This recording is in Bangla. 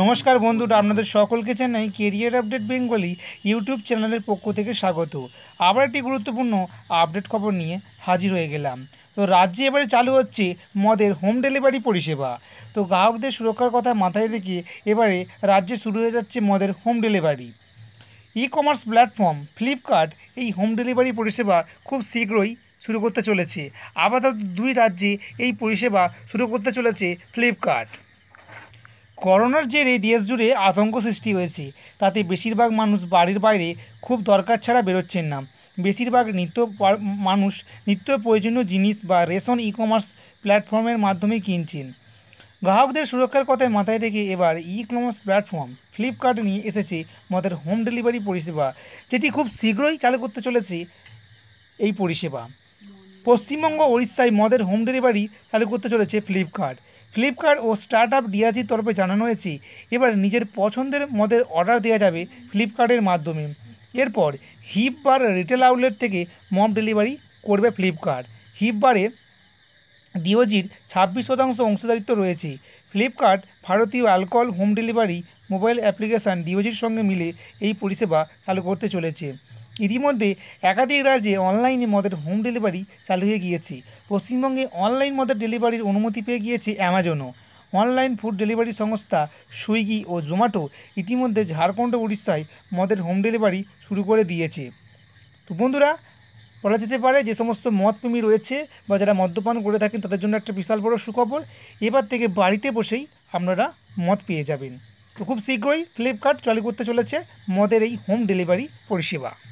নমস্কার বন্ধুরা আপনাদের সকলকে Chennai career update Bengali YouTube চ্যানেলের পক্ষ থেকে স্বাগত আবার একটি গুরুত্বপূর্ণ আপডেট খবর নিয়ে হাজির হয়ে গেলাম তো রাজ্যে এবারে চালু হচ্ছে মদের হোম ডেলিভারি পরিষেবা তো গ্রাহকদের সুরক্ষার কথা মাথায় রেখে এবারে রাজ্যে শুরু হয়ে যাচ্ছে মদের home delivery ecommerce platform Flipkart এই হোম ডেলিভারি পরিষেবা খুব শীঘ্রই শুরু করতে চলেছে আপাতত দুই রাজ্যে এই পরিষেবা শুরু করতে চলেছে ফ্লিপকার্ট করোনার জেরে দেশ জুড়ে আতঙ্ক সৃষ্টি হয়েছে তাতে বেশিরভাগ মানুষ বাড়ির বাইরে খুব দরকার ছাড়া বেরোচ্ছেন না বেশিরভাগ নিত্য মানুষ নিত্য প্রয়োজনীয় জিনিস বা রেশন ই কমার্স প্ল্যাটফর্মের মাধ্যমে কিনছেন গ্রাহকদের সুরক্ষার কথায় মাথায় রেখে এবার ই কমার্স প্ল্যাটফর্ম ফ্লিপকার্ট নিয়ে এসেছে মদের হোম ডেলিভারি পরিষেবা যেটি খুব শীঘ্রই চালু করতে চলেছে এই পরিষেবা পশ্চিমবঙ্গ ওড়িশায় মদের হোম ডেলিভারি চালু করতে চলেছে ফ্লিপকার্ট ফ্লিপকার্ট ও স্টার্ট আপ ডিআজির তরফে জানানো হয়েছে এবার নিজের পছন্দের মদের অর্ডার দেওয়া যাবে ফ্লিপকার্টের মাধ্যমে এরপর হিপ বার রিটেল আউটলেট থেকে মম ডেলিভারি করবে ফ্লিপকার্ট হিপ বারে ডিওজির ছাব্বিশ শতাংশ অংশীদারিত্ব রয়েছে ফ্লিপকার্ট ভারতীয় alcohol home delivery mobile application ডিওজির সঙ্গে মিলে এই পরিষেবা চালু করতে চলেছে ইতিমধ্যে একাধিক রাজ্যে অনলাইনে মদের হোম ডেলিভারি চালু হয়ে গিয়েছে পশ্চিমবঙ্গে অনলাইন মদের ডেলিভারির অনুমতি পেয়ে গিয়েছে অ্যামাজনও অনলাইন ফুড ডেলিভারি সংস্থা সুইগি ও জোম্যাটো ইতিমধ্যে ঝাড়খণ্ড উড়িষ্যায় মদের হোম ডেলিভারি শুরু করে দিয়েছে তো বন্ধুরা বলা যেতে পারে যে সমস্ত মদপ্রেমী রয়েছে বা যারা মদ্যপান করে থাকেন তাদের জন্য একটা বিশাল বড় সুখবর এবার থেকে বাড়িতে বসেই আপনারা মদ পেয়ে যাবেন তো খুব শীঘ্রই ফ্লিপকার্ট চালু করতে চলেছে মদের এই হোম ডেলিভারি পরিষেবা